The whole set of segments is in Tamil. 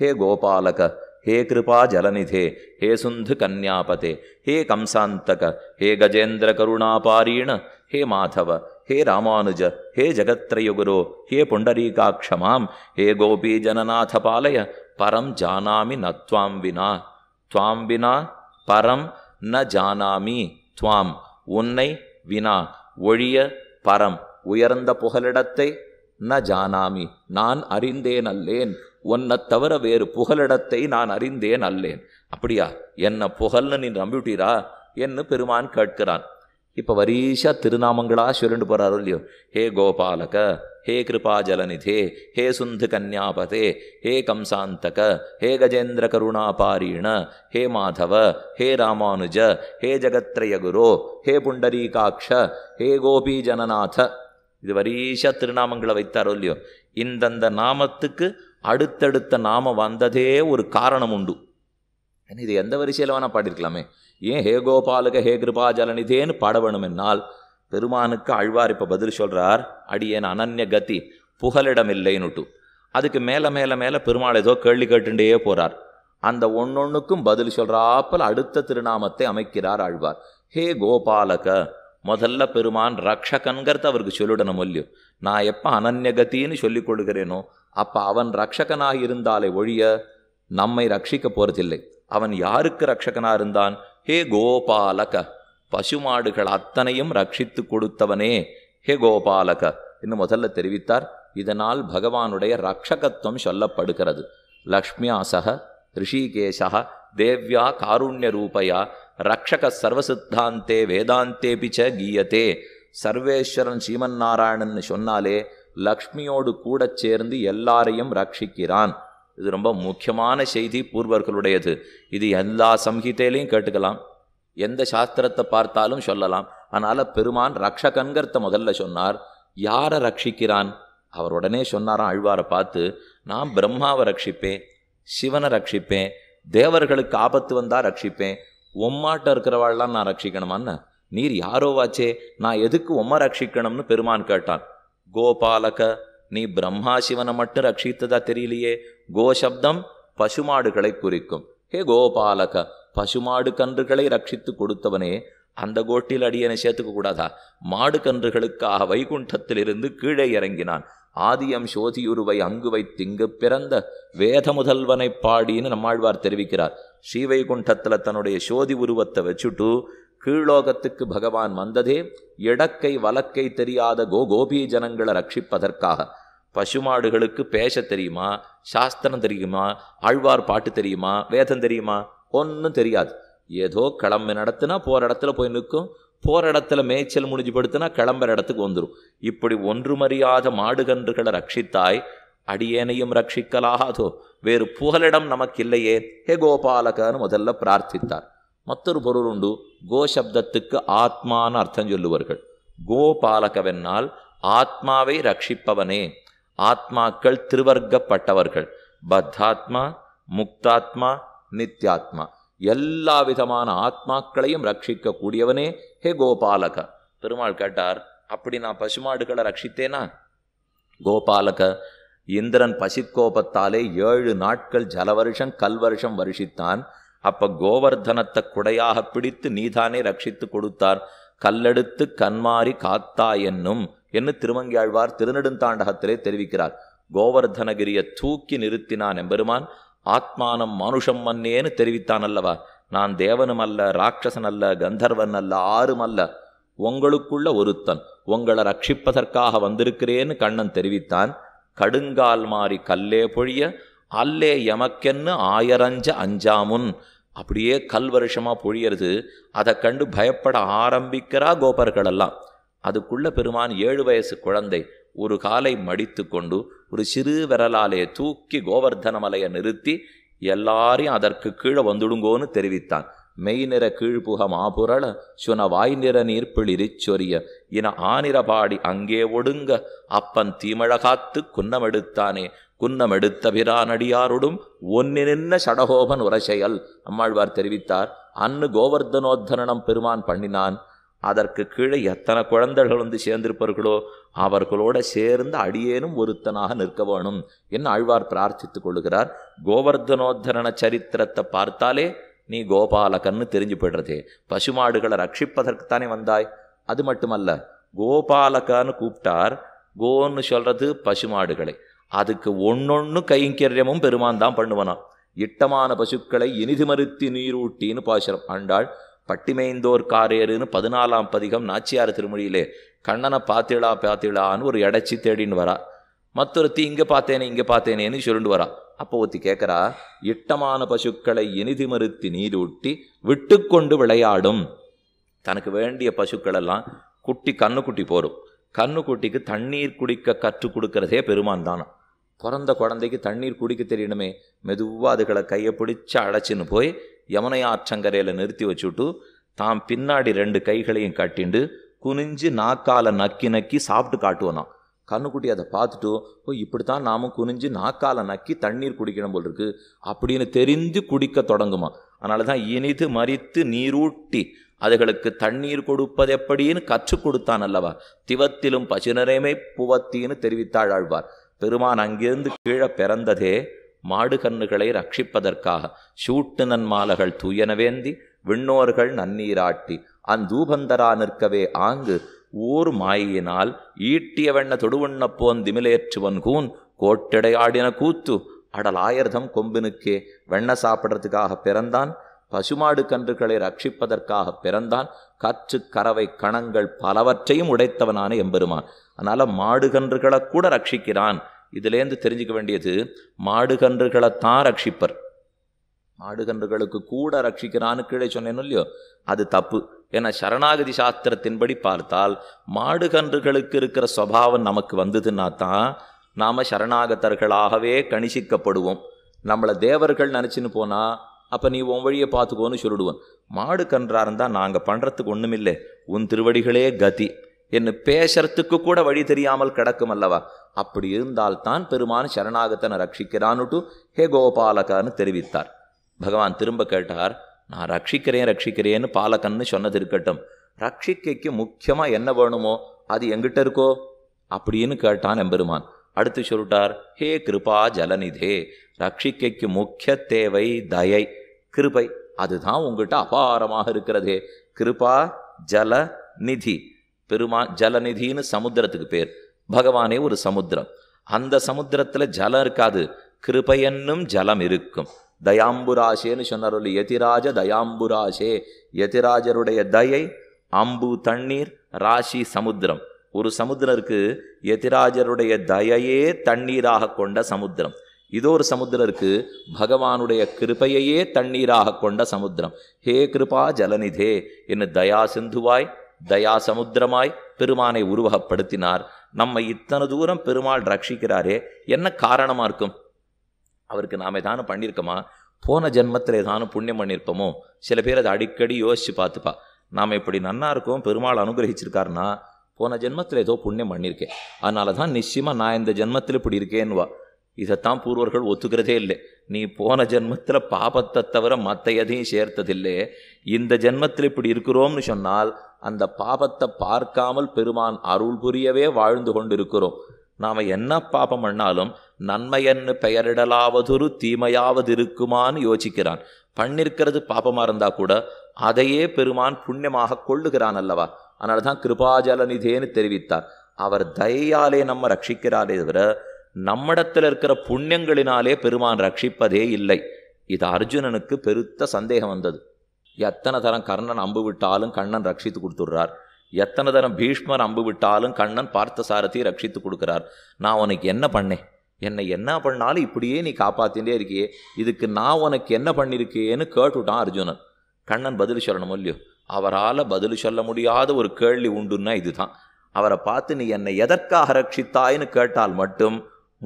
హే గోపాలక హే కృపాజలనిధే హే సుంధు కన్యాపతే హే కంసాంతక హే గజేంద్ర కరుణాపారీణ హే మాధవ హే రామానుజ హే జగత్రయుగురో హే పుండరీకాక్షమాం హే గోపీజననాథ పాలయ పరం జానామి నత్వాం వినా துவாம் வினா பரம் ந ஜானாமி துவாம் உன்னை வினா ஒழிய பரம் உயர்ந்த புகலிடத்தை ந ஜானாமி நான் அறிந்தேன் அல்லேன் உன்னை தவிர வேறு புகலிடத்தை நான் அறிந்தேன் அல்லேன் அப்படியா என்னை புகழ்னு நீ நம்பிவிட்டீரா என்று பெருமான் கேட்கிறான் இப்போ வரிசா திருநாமங்களாக சுரண்டு போகிறாரோ இல்லையோ ஹே கோபாலக ஹே ஜலநிதே ஹே சுந்து கன்யாபதே ஹே கம்சாந்தக ஹே கஜேந்திர கருணாபாரீண ஹே மாதவ ஹே ராமானுஜ ஹே ஜகத்ரய குரு ஹே புண்டரீகாட்ச ஹே ஜனநாத இது வரிசா திருநாமங்களை வைத்தாரோ இல்லையோ இந்தந்த நாமத்துக்கு அடுத்தடுத்த நாமம் வந்ததே ஒரு காரணம் உண்டு இது எந்த வரிசையில் வேணால் பாடியிருக்கலாமே ஏன் ஹே கோபாலுக ஹே கிருபா ஜலனிதேன்னு பாட வேணும் என்னால் பெருமானுக்கு அழ்வார் இப்போ பதில் சொல்கிறார் அடியேன் அனன்ய கதி புகலிடம் இல்லைன்னுட்டு அதுக்கு மேலே மேலே மேலே பெருமாள் ஏதோ கேள்வி கேட்டுண்டே போகிறார் அந்த ஒன்னொன்னுக்கும் பதில் சொல்கிறாப்பல் அடுத்த திருநாமத்தை அமைக்கிறார் ஆழ்வார் ஹே கோபாலக முதல்ல பெருமான் ரக்ஷகன்கிறது அவருக்கு சொல்லிடணும் இல்லையோ நான் எப்போ அனன்யகத்தின்னு சொல்லிக் கொடுக்கிறேனோ அப்போ அவன் ரக்ஷகனாக இருந்தாலே ஒழிய நம்மை ரட்சிக்க போகிறதில்லை அவன் யாருக்கு ரக்ஷகனாக இருந்தான் ஹே கோபாலக பசுமாடுகள் அத்தனையும் ரட்சித்து கொடுத்தவனே ஹே கோபாலக என்று முதல்ல தெரிவித்தார் இதனால் பகவானுடைய ரக்ஷகத்துவம் சொல்லப்படுகிறது லக்ஷ்மியா சக ரிஷிகேஷா தேவ்யா காருண்ய ரூபையா ரக்ஷக சர்வசித்தாந்தே வேதாந்தே பிச்ச கீயத்தே சர்வேஸ்வரன் ஸ்ரீமன்னாராயணன் சொன்னாலே லக்ஷ்மியோடு கூட சேர்ந்து எல்லாரையும் ரட்சிக்கிறான் இது ரொம்ப முக்கியமான செய்தி பூர்வர்களுடையது இது எல்லா சம்ஹிதையிலையும் கேட்டுக்கலாம் எந்த சாஸ்திரத்தை பார்த்தாலும் சொல்லலாம் அதனால் பெருமான் ரக்ஷகன்கிறத முதல்ல சொன்னார் யாரை ரட்சிக்கிறான் அவர் உடனே சொன்னாராம் அழ்வாரை பார்த்து நான் பிரம்மாவை ரட்சிப்பேன் சிவனை ரட்சிப்பேன் தேவர்களுக்கு ஆபத்து வந்தால் ரட்சிப்பேன் உம்மாட்ட இருக்கிறவாள்லாம் நான் ரட்சிக்கணுமா நீர் யாரோவாச்சே நான் எதுக்கு உம்ம ரட்சிக்கணும்னு பெருமான் கேட்டான் கோபாலக நீ பிரம்மா சிவனை மட்டும் ரட்சித்ததா தெரியலையே கோசப்தம் பசுமாடுகளை குறிக்கும் ஹே கோபாலக பசுமாடு கன்றுகளை ரட்சித்து கொடுத்தவனே அந்த கோட்டில் அடியனை சேர்த்துக்க கூடாதா மாடு கன்றுகளுக்காக வைகுண்டத்திலிருந்து கீழே இறங்கினான் ஆதியம் சோதியுருவை அங்குவை திங்கு பிறந்த வேத முதல்வனை பாடின்னு நம்மாழ்வார் தெரிவிக்கிறார் ஸ்ரீவைகுண்டத்தில் தன்னுடைய சோதி உருவத்தை வச்சுட்டு கீழோகத்துக்கு பகவான் வந்ததே இடக்கை வலக்கை தெரியாத கோ கோபி ஜனங்களை ரட்சிப்பதற்காக பசுமாடுகளுக்கு பேச தெரியுமா சாஸ்திரம் தெரியுமா ஆழ்வார் பாட்டு தெரியுமா வேதம் தெரியுமா ஒன்றும் தெரியாது ஏதோ கிளம்பு நடத்துனா போகிற இடத்துல போய் நிற்கும் போகிற இடத்துல மேய்ச்சல் முடிஞ்சு படுத்துனா கிளம்புற இடத்துக்கு வந்துடும் இப்படி ஒன்று மறியாத மாடுகன்றுகளை ரட்சித்தாய் அடியேனையும் ரட்சிக்கலாகாதோ வேறு புகலிடம் நமக்கு இல்லையே ஹே கோபாலகன்னு முதல்ல பிரார்த்தித்தார் மற்றொரு பொருள் உண்டு கோசப்தத்துக்கு ஆத்மான அர்த்தம் சொல்லுவார்கள் கோபாலகவென்னால் ஆத்மாவை ரட்சிப்பவனே ஆத்மாக்கள் திருவர்க்கப்பட்டவர்கள் பத்தாத்மா முக்தாத்மா நித்யாத்மா எல்லா விதமான ஆத்மாக்களையும் ரட்சிக்கக்கூடியவனே ஹே கோபாலக பெருமாள் கேட்டார் அப்படி நான் பசுமாடுகளை ரட்சித்தேனா கோபாலக இந்திரன் பசிக்கோபத்தாலே ஏழு நாட்கள் ஜலவருஷம் கல்வருஷம் வருஷித்தான் அப்ப கோவர்தனத்தை குடையாக பிடித்து நீதானே ரட்சித்து கொடுத்தார் கல்லெடுத்து கண்மாறி காத்தா என்னும் என்று திருமங்கியாழ்வார் திருநெடுந்தாண்டகத்திலே தெரிவிக்கிறார் கோவர்தனகிரியை தூக்கி நிறுத்தினான் எம்பெருமான் ஆத்மானம் மனுஷம் மன்னேன்னு தெரிவித்தான் அல்லவா நான் தேவனும் அல்ல ராட்சசன் அல்ல கந்தர்வன் அல்ல ஆறும் அல்ல உங்களுக்குள்ள ஒருத்தன் உங்களை ரட்சிப்பதற்காக வந்திருக்கிறேன்னு கண்ணன் தெரிவித்தான் கடுங்கால் மாறி கல்லே பொழிய அல்லே எமக்கென்னு ஆயரஞ்ச அஞ்சாமுன் அப்படியே கல் வருஷமாக பொழியறது அதை கண்டு பயப்பட ஆரம்பிக்கிறா கோபர்களெல்லாம் அதுக்குள்ள பெருமான் ஏழு வயசு குழந்தை ஒரு காலை மடித்து கொண்டு ஒரு சிறு விரலாலே தூக்கி கோவர்தன மலையை நிறுத்தி எல்லாரையும் அதற்கு கீழே வந்துடுங்கோன்னு தெரிவித்தான் மெய் நிற கீழ்புக மாபுரள சுன வாய் நிற நீர்ப்பிளிரிச் சொரிய இன ஆனிரபாடி அங்கே ஒடுங்க அப்பன் தீமழகாத்து குன்னமெடுத்தானே குன்னமெடுத்த பிரானடியாருடும் ஒன்னி நின்ன சடகோபன் உரசெயல் அம்மாழ்வார் தெரிவித்தார் அன்னு கோவர்தனோத்தனம் பெருமான் பண்ணினான் அதற்கு கீழே எத்தனை குழந்தைகள் வந்து சேர்ந்திருப்பார்களோ அவர்களோட சேர்ந்து அடியேனும் ஒருத்தனாக நிற்க வேணும் என்று ஆழ்வார் பிரார்த்தித்துக் கொள்கிறார் கோவர்தனோத்தரண சரித்திரத்தை பார்த்தாலே நீ கோபாலகன்னு தெரிஞ்சு போய்டுறதே பசுமாடுகளை தானே வந்தாய் அது மட்டுமல்ல கோபாலகான்னு கூப்பிட்டார் கோன்னு சொல்கிறது பசுமாடுகளை அதுக்கு ஒன்னொன்று கைங்கரியமும் பெருமான் தான் பண்ணுவனான் இட்டமான பசுக்களை இனிது மறுத்தி நீரூட்டின்னு பாசுரம் ஆண்டாள் பட்டிமைந்தோர் காரேருன்னு பதினாலாம் பதிகம் நாச்சியார் திருமொழியிலே கண்ணனை பாத்திடா பாத்திடான்னு ஒரு இடைச்சி தேடின்னு வரா மற்றொருத்தி இங்கே பார்த்தேனே இங்கே பார்த்தேனேன்னு சொல்லிட்டு வரா அப்போ ஒத்தி கேட்குறா இட்டமான பசுக்களை இனிதி மறுத்தி நீரூட்டி விட்டு கொண்டு விளையாடும் தனக்கு வேண்டிய பசுக்களெல்லாம் குட்டி கண்ணுக்குட்டி போகும் கண்ணுக்குட்டிக்கு தண்ணீர் குடிக்க கற்றுக் கொடுக்கறதே பெருமான் தானா பிறந்த குழந்தைக்கு தண்ணீர் குடிக்க தெரியணுமே மெதுவாக அதுகளை கையை பிடிச்சி அழைச்சின்னு போய் யமுனை ஆற்றங்கரையில் நிறுத்தி வச்சுட்டு தான் பின்னாடி ரெண்டு கைகளையும் கட்டிண்டு குனிஞ்சு நாக்கால நக்கி நக்கி சாப்பிட்டு காட்டுவோம் நான் கண்ணுக்குட்டி அதை பார்த்துட்டு ஓ இப்படி தான் நாமும் குனிஞ்சு நாக்கால நக்கி தண்ணீர் குடிக்கணும் போல் இருக்கு அப்படின்னு தெரிந்து குடிக்க தொடங்குமா அதனால தான் இனிது மறித்து நீரூட்டி அதுகளுக்கு தண்ணீர் கொடுப்பது எப்படின்னு கற்றுக் கொடுத்தான் அல்லவா திவத்திலும் பசுநரைமை புவத்தின்னு தெரிவித்தாள் ஆழ்வார் பெருமான் அங்கிருந்து கீழே பிறந்ததே மாடு கண்ணுகளை ரட்சிப்பதற்காக சூட்டு நன்மாலகள் தூயனவேந்தி விண்ணோர்கள் நன்னீராட்டி அந்தூபந்தரா நிற்கவே ஆங்கு ஊர் மாயினால் ஈட்டிய வெண்ண தொடுவண்ணப்போன் திமிலேற்றுவன் கூன் கோட்டடையாடின கூத்து அடலாயர்தம் கொம்பினுக்கே வெண்ண சாப்பிட்றதுக்காக பிறந்தான் பசுமாடு கன்றுகளை ரட்சிப்பதற்காக பிறந்தான் காற்று கறவை கணங்கள் பலவற்றையும் உடைத்தவனான எம்பெருமான் அதனால் மாடு கன்றுகளை கூட ரட்சிக்கிறான் இதுலேருந்து தெரிஞ்சுக்க வேண்டியது மாடு கன்றுகளைத்தான் ரட்சிப்பர் மாடு கன்றுகளுக்கு கூட ரட்சிக்கிறான்னு கீழே சொன்னேன்னு இல்லையோ அது தப்பு ஏன்னா சரணாகதி சாஸ்திரத்தின்படி பார்த்தால் மாடு கன்றுகளுக்கு இருக்கிற சுவாவம் நமக்கு வந்ததுன்னா தான் நாம் சரணாகதர்களாகவே கணிசிக்கப்படுவோம் நம்மளை தேவர்கள் நினச்சின்னு போனால் அப்போ நீ உன் வழியை பார்த்துக்கோன்னு சொல்லிடுவேன் மாடு கன்றாக இருந்தால் நாங்கள் பண்ணுறதுக்கு ஒன்றுமில்லை உன் திருவடிகளே கதி என்ன பேசுறதுக்கு கூட வழி தெரியாமல் கிடக்கும் அல்லவா அப்படி இருந்தால்தான் பெருமான் சரணாகத்தனை ரட்சிக்கிறான்னுட்டு ஹே கோபாலகான்னு தெரிவித்தார் பகவான் திரும்ப கேட்டார் நான் ரட்சிக்கிறேன் ரட்சிக்கிறேன்னு பாலகன்னு சொன்னது இருக்கட்டும் ரட்சிக்கைக்கு முக்கியமாக என்ன வேணுமோ அது எங்கிட்ட இருக்கோ அப்படின்னு கேட்டான் எம்பெருமான் அடுத்து சொல்லிட்டார் ஹே கிருபா ஜலநிதே ரட்சிக்கைக்கு முக்கிய தேவை தயை கிருபை அதுதான் உங்கள்கிட்ட அபாரமாக இருக்கிறது கிருபா ஜல நிதி பெருமா ஜலநிதின்னு சமுத்திரத்துக்கு பேர் பகவானே ஒரு சமுத்திரம் அந்த சமுத்திரத்தில் ஜலம் இருக்காது கிருபை என்னும் ஜலம் இருக்கும் தயாம்புராசேன்னு சொன்னார் யதிராஜ தயாம்புராசே யதிராஜருடைய தயை அம்பு தண்ணீர் ராசி சமுத்திரம் ஒரு சமுத்திரருக்கு எதிராஜருடைய தயையே தண்ணீராக கொண்ட சமுத்திரம் இதோ ஒரு சமுத்திரருக்கு பகவானுடைய கிருபையையே தண்ணீராக கொண்ட சமுத்திரம் ஹே கிருபா ஜலநிதே என்ன தயா சிந்துவாய் தயா சமுத்திரமாய் பெருமானை உருவகப்படுத்தினார் நம்மை இத்தனை தூரம் பெருமாள் ரட்சிக்கிறாரே என்ன காரணமாக இருக்கும் அவருக்கு நாம் எதானும் பண்ணியிருக்கோமா போன ஜென்மத்தில் ஏதானு புண்ணியம் பண்ணியிருப்போமோ சில பேர் அதை அடிக்கடி யோசித்து பார்த்துப்பா நாம் இப்படி நன்னா இருக்கோம் பெருமாள் அனுகிரகிச்சிருக்காருன்னா போன ஜென்மத்தில் ஏதோ புண்ணியம் பண்ணியிருக்கேன் அதனால தான் நிச்சயமாக நான் இந்த ஜென்மத்தில் இப்படி இருக்கேன்வா இதைத்தான் பூர்வர்கள் ஒத்துக்கிறதே இல்லை நீ போன ஜென்மத்தில் பாபத்தை தவிர மற்ற எதையும் சேர்த்ததில்லை இந்த ஜென்மத்தில் இப்படி இருக்கிறோம்னு சொன்னால் அந்த பாபத்தை பார்க்காமல் பெருமான் அருள் புரியவே வாழ்ந்து கொண்டிருக்கிறோம் நாம் என்ன பாபம் பண்ணாலும் நன்மையன்னு பெயரிடலாவதொரு தீமையாவது இருக்குமான்னு யோசிக்கிறான் பண்ணிருக்கிறது பாபமாக இருந்தால் கூட அதையே பெருமான் புண்ணியமாக கொள்ளுகிறான் அல்லவா அதனால தான் நிதேன்னு தெரிவித்தார் அவர் தயாலே நம்ம ரட்சிக்கிறாரே தவிர நம்மிடத்தில் இருக்கிற புண்ணியங்களினாலே பெருமான் ரட்சிப்பதே இல்லை இது அர்ஜுனனுக்கு பெருத்த சந்தேகம் வந்தது எத்தனை தரம் கர்ணன் அம்பு விட்டாலும் கண்ணன் ரட்சித்து கொடுத்துடுறார் எத்தனை தரம் பீஷ்மர் அம்பு விட்டாலும் கண்ணன் பார்த்த சாரதியை ரட்சித்து கொடுக்குறார் நான் உனக்கு என்ன பண்ணேன் என்னை என்ன பண்ணாலும் இப்படியே நீ காப்பாத்தின்றே இருக்கியே இதுக்கு நான் உனக்கு என்ன பண்ணியிருக்கேன்னு கேட்டுவிட்டான் அர்ஜுனன் கண்ணன் பதில் சொல்லணும் இல்லையோ அவரால் பதில் சொல்ல முடியாத ஒரு கேள்வி உண்டுன்னா இதுதான் அவரை பார்த்து நீ என்னை எதற்காக ரட்சித்தாயின்னு கேட்டால் மட்டும்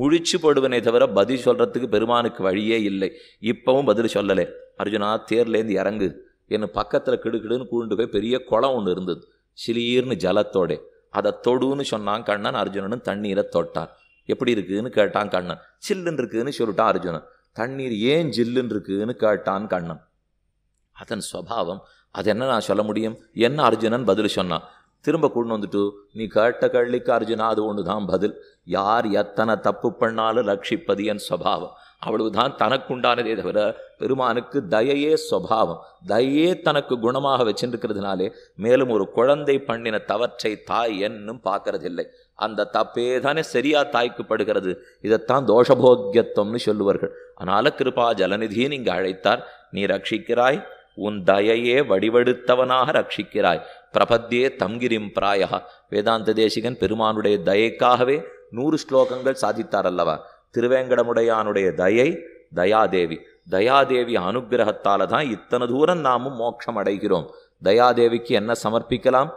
முழிச்சு போடுவனே தவிர பதில் சொல்கிறதுக்கு பெருமானுக்கு வழியே இல்லை இப்போவும் பதில் சொல்லலை அர்ஜுனா தேர்லேருந்து இறங்கு என் பக்கத்தில் கிடுக்கிடுன்னு கூண்டு போய் பெரிய குளம் ஒன்று இருந்தது சிலீர்னு ஜலத்தோடே அதை தொடுன்னு சொன்னான் கண்ணன் அர்ஜுனனும் தண்ணீரை தொட்டான் எப்படி இருக்குதுன்னு கேட்டான் கண்ணன் சில்லுன்னு இருக்குதுன்னு சொல்லிட்டான் அர்ஜுனன் தண்ணீர் ஏன் ஜில்லுன்னு இருக்குதுன்னு கேட்டான் கண்ணன் அதன் சுவாவம் அது என்ன நான் சொல்ல முடியும் என்ன அர்ஜுனன் பதில் சொன்னான் திரும்ப கொண்டு வந்துட்டு நீ கேட்ட கள்ளிக்கு அர்ஜுனா அது ஒன்று தான் பதில் யார் எத்தனை தப்பு பண்ணாலும் ரட்சிப்பது என் சுவாவம் அவ்வளவுதான் தனக்குண்டானதே தவிர பெருமானுக்கு தயையே சுவாவம் தயையே தனக்கு குணமாக வச்சிருக்கிறதுனாலே மேலும் ஒரு குழந்தை பண்ணின தவற்றை தாய் என்னும் பார்க்கறதில்லை அந்த தப்பே தானே சரியா தாய்க்கு படுகிறது இதைத்தான் தோஷபோக்கியத்துவம்னு சொல்லுவார்கள் அதனால் கிருபா ஜலநிதியை நீங்கள் அழைத்தார் நீ ரட்சிக்கிறாய் உன் தயையே வடிவெடுத்தவனாக ரட்சிக்கிறாய் பிரபத்தியே தம்கிரிம் பிராயா வேதாந்த தேசிகன் பெருமானுடைய தயைக்காகவே நூறு ஸ்லோகங்கள் சாதித்தார் அல்லவா திருவேங்கடமுடையானுடைய தயை தயாதேவி தயாதேவி அனுகிரகத்தால தான் இத்தனை தூரம் நாமும் மோட்சம் அடைகிறோம் தயாதேவிக்கு என்ன சமர்ப்பிக்கலாம்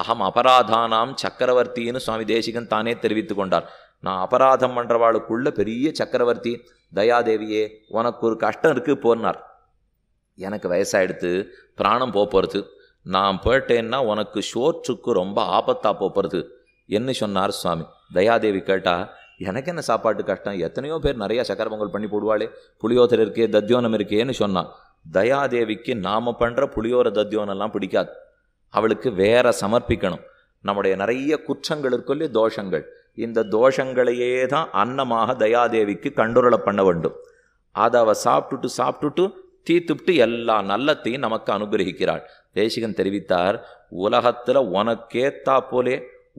அகம் அபராதானாம் சக்கரவர்த்தின்னு சுவாமி தேசிகன் தானே தெரிவித்து கொண்டார் நான் அபராதம் பண்ணுறவாளுக்குள்ள பெரிய சக்கரவர்த்தி தயாதேவியே உனக்கு ஒரு கஷ்டம் இருக்கு போனார் எனக்கு வயசாகிடுத்து பிராணம் போகிறது நான் போயிட்டேன்னா உனக்கு சோற்றுக்கு ரொம்ப ஆபத்தாக போகிறது என்ன சொன்னார் சுவாமி தயாதேவி கேட்டால் எனக்கு என்ன சாப்பாட்டு கஷ்டம் எத்தனையோ பேர் நிறையா சக்கர பொங்கல் பண்ணி போடுவாளே புளியோதர் இருக்கே தத்யோனம் இருக்கேன்னு சொன்னான் தயாதேவிக்கு நாம் பண்ணுற புளியோர தத்யோனெல்லாம் பிடிக்காது அவளுக்கு வேற சமர்ப்பிக்கணும் நம்முடைய நிறைய குற்றங்கள் இருக்குள்ளே தோஷங்கள் இந்த தோஷங்களையே தான் அன்னமாக தயாதேவிக்கு கண்டுரலை பண்ண வேண்டும் அதை அவள் சாப்பிட்டுட்டு சாப்பிட்டுட்டு துப்பிட்டு எல்லா நல்லத்தையும் நமக்கு அனுகிரகிக்கிறாள் தேசிகன் தெரிவித்தார் உலகத்தில் உனக்கேத்தா போலே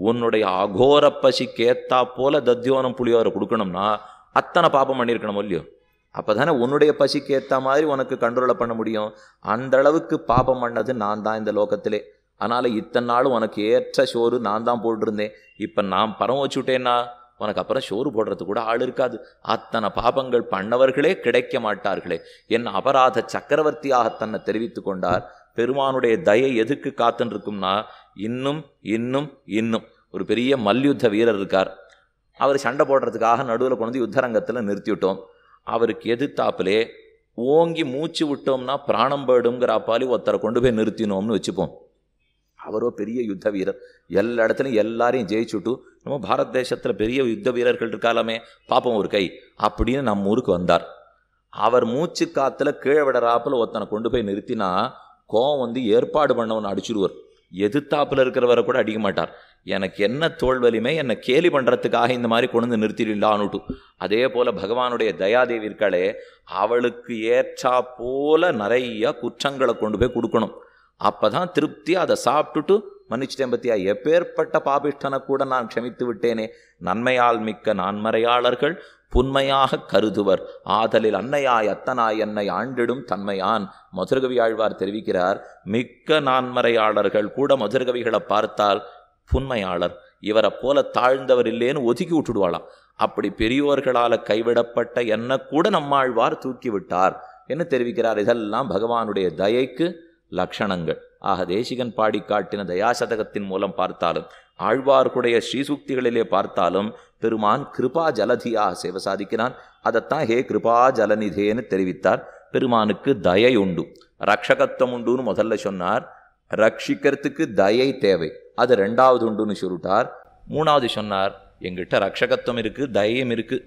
உன்னுடைய அகோர பசிக்கேத்தா போல தத்தியோனம் புளியோரை கொடுக்கணும்னா அத்தனை பாப்பம் பண்ணிருக்கணும் இல்லையோ அப்போ தானே உன்னுடைய பசிக்கேற்ற மாதிரி உனக்கு கண்ட்ரோலை பண்ண முடியும் அந்த அளவுக்கு பாபம் பண்ணது நான் தான் இந்த லோகத்திலே அதனால் இத்தனை நாளும் உனக்கு ஏற்ற சோறு நான் தான் போட்டிருந்தேன் இப்போ நான் பரம் வச்சுட்டேன்னா உனக்கு அப்புறம் சோறு போடுறது கூட ஆள் இருக்காது அத்தனை பாபங்கள் பண்ணவர்களே கிடைக்க மாட்டார்களே என் அபராத சக்கரவர்த்தியாக தன்னை தெரிவித்து கொண்டார் பெருமானுடைய தயை எதுக்கு காத்துன்னு இருக்கும்னா இன்னும் இன்னும் இன்னும் ஒரு பெரிய மல்யுத்த வீரர் இருக்கார் அவர் சண்டை போடுறதுக்காக நடுவில் கொண்டு வந்து யுத்தரங்கத்தில் நிறுத்திவிட்டோம் அவருக்கு எதிர்த்தாப்பிலே ஓங்கி மூச்சு விட்டோம்னா பிராணம் போயிடுங்கிற அப்பாலி ஒருத்தரை கொண்டு போய் நிறுத்தினோம்னு வச்சுப்போம் அவரோ பெரிய யுத்த வீரர் எல்லா இடத்துலையும் எல்லாரையும் ஜெயிச்சுட்டு நம்ம பாரத தேசத்தில் பெரிய யுத்த வீரர்கள் இருக்காலுமே பார்ப்போம் ஒரு கை அப்படின்னு நம்ம ஊருக்கு வந்தார் அவர் மூச்சு காத்துல கீழே விடறாப்புல ஒருத்தனை கொண்டு போய் நிறுத்தினா கோவம் வந்து ஏற்பாடு பண்ணவன் அடிச்சிருவர் எதிர்த்தாப்பில் இருக்கிறவரை கூட அடிக்க மாட்டார் எனக்கு என்ன தோல் வலிமை என்னை கேலி பண்ணுறதுக்காக இந்த மாதிரி கொண்டு நிறுத்திடலான்னுட்டு அதே போல் பகவானுடைய தயாதேவி இருக்காளே அவளுக்கு ஏற்றா போல நிறைய குற்றங்களை கொண்டு போய் கொடுக்கணும் அப்போ தான் திருப்தியாக அதை சாப்பிட்டுட்டு மன்னிச்சிட்டேன் பத்தியா எப்பேற்பட்ட பாபிஷ்டனை கூட நான் க்ஷமித்து விட்டேனே நன்மையால் மிக்க நான்மறையாளர்கள் புன்மையாக கருதுவர் ஆதலில் அன்னையாய் அத்தனாய் என்னை ஆண்டிடும் தன்மையான் மதுரகவி ஆழ்வார் தெரிவிக்கிறார் மிக்க நான்மறையாளர்கள் கூட மதுரகவிகளை பார்த்தால் புன்மையாளர் இவரை போல தாழ்ந்தவர் இல்லேன்னு ஒதுக்கி விட்டுடுவாளாம் அப்படி பெரியோர்களால் கைவிடப்பட்ட என்ன கூட நம்மாழ்வார் தூக்கிவிட்டார் என்ன தெரிவிக்கிறார் இதெல்லாம் பகவானுடைய தயைக்கு லக்ஷணங்கள் ஆக தேசிகன் பாடி காட்டின தயாசதகத்தின் மூலம் பார்த்தாலும் ஆழ்வார்குடைய ஸ்ரீசூக்திகளிலே பார்த்தாலும் பெருமான் கிருபா ஜலதியாக சேவை சாதிக்கிறான் அதைத்தான் ஹே கிருபா ஜலநிதேன்னு தெரிவித்தார் பெருமானுக்கு தயை உண்டு ரக்ஷகத்துவம் உண்டுன்னு முதல்ல சொன்னார் ரட்சிக்கிறதுக்கு தயை தேவை அது ரெண்டாவது உண்டுன்னு சொல்லிட்டார் மூணாவது சொன்னார் எங்கிட்ட ரக்ஷகத்துவம் இருக்குது தயம் இருக்குது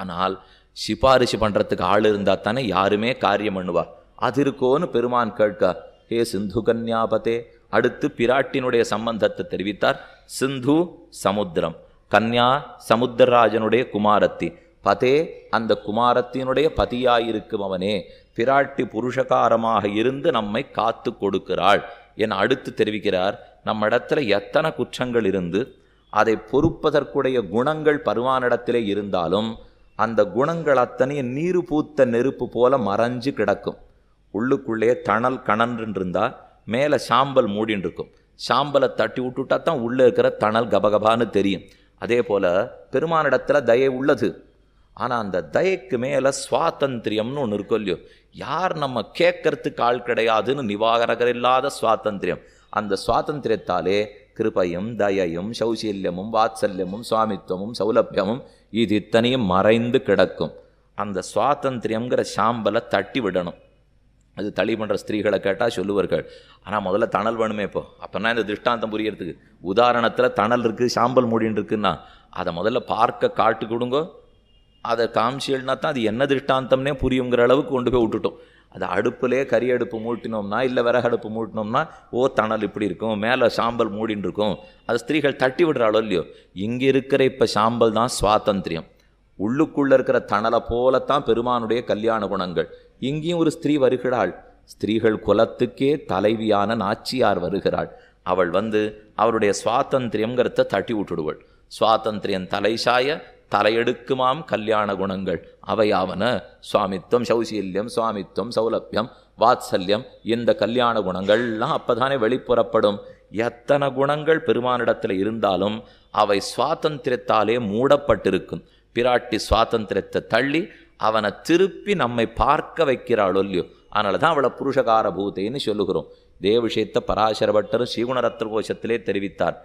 ஆனால் சிபாரிசு பண்ணுறதுக்கு ஆள் இருந்தால் தானே யாருமே காரியம் பண்ணுவார் அதிருக்கோன்னு பெருமான் கேட்க ஹே சிந்து கன்யாபதே அடுத்து பிராட்டினுடைய சம்பந்தத்தை தெரிவித்தார் சிந்து சமுத்திரம் கன்யா சமுத்திரராஜனுடைய குமாரத்தி பதே அந்த குமாரத்தினுடைய பதியாயிருக்கும் அவனே பிராட்டி புருஷகாரமாக இருந்து நம்மை காத்து கொடுக்கிறாள் என அடுத்து தெரிவிக்கிறார் நம்ம இடத்துல எத்தனை குற்றங்கள் இருந்து அதை பொறுப்பதற்குடைய குணங்கள் பருவானிடத்திலே இருந்தாலும் அந்த குணங்கள் அத்தனையும் நீர் பூத்த நெருப்பு போல மறைஞ்சு கிடக்கும் உள்ளுக்குள்ளேயே தணல் கணன்றுருந்தால் மேலே சாம்பல் மூடின்னு இருக்கும் சாம்பலை தட்டி விட்டுட்டா தான் உள்ளே இருக்கிற தணல் கபகபான்னு தெரியும் அதே போல் பெருமானிடத்தில் தயை உள்ளது ஆனால் அந்த தயக்கு மேலே சுவாதந்திரியம்னு ஒன்று இருக்கும் இல்லையோ யார் நம்ம கேட்கறதுக்கு ஆள் கிடையாதுன்னு நிவாகரகர் இல்லாத சுவாதந்திரியம் அந்த சுவாதந்திரியத்தாலே கிருபையும் தயையும் சௌசீல்யமும் வாத்சல்யமும் சுவாமித்துவமும் சௌலபியமும் இது இத்தனையும் மறைந்து கிடக்கும் அந்த சுவாதந்திரியங்கிற சாம்பலை தட்டி விடணும் அது தளி பண்ணுற ஸ்திரீகளை கேட்டால் சொல்லுவார்கள் ஆனால் முதல்ல தணல் வேணுமே இப்போ அப்போனா இந்த திருஷ்டாந்தம் புரியறதுக்கு உதாரணத்தில் தணல் இருக்குது சாம்பல் மொழின்னு இருக்குன்னா அதை முதல்ல பார்க்க காட்டு கொடுங்க அதை காமிச்சியல்னா தான் அது என்ன திருஷ்டாந்தம்னே புரியுங்கிற அளவுக்கு கொண்டு போய் விட்டுட்டோம் அது அடுப்புலே கறி அடுப்பு மூட்டினோம்னா இல்லை விறகு அடுப்பு மூட்டினோம்னா ஓ தணல் இப்படி இருக்கும் மேலே சாம்பல் மூடின்னு இருக்கும் அது ஸ்திரீகள் தட்டி விடுறாளோ இல்லையோ இங்கே இருக்கிற இப்போ சாம்பல் தான் சுவாதந்திரியம் உள்ளுக்குள்ளே இருக்கிற தணலை போலத்தான் பெருமானுடைய கல்யாண குணங்கள் இங்கேயும் ஒரு ஸ்திரீ வருகிறாள் ஸ்திரீகள் குலத்துக்கே தலைவியான நாச்சியார் வருகிறாள் அவள் வந்து அவருடைய சுவாதந்திரியங்கிறத தட்டி விட்டுடுவள் சுவாதந்திரியம் தலைசாய தலையெடுக்குமாம் கல்யாண குணங்கள் அவையாவன சுவாமித்துவம் சௌசீல்யம் சுவாமித்துவம் சௌலபியம் வாத்சல்யம் இந்த கல்யாண குணங்கள்லாம் அப்போதானே வெளிப்புறப்படும் எத்தனை குணங்கள் பெருமானிடத்தில் இருந்தாலும் அவை சுவாதந்திரத்தாலே மூடப்பட்டிருக்கும் பிராட்டி சுவாதந்திரத்தை தள்ளி அவனை திருப்பி நம்மை பார்க்க வைக்கிறாள் இல்லையோ அதனால தான் அவளை புருஷகார பூத்தைன்னு சொல்லுகிறோம் தேவ விஷயத்தை பராசர பட்டரும் கோஷத்திலே தெரிவித்தார்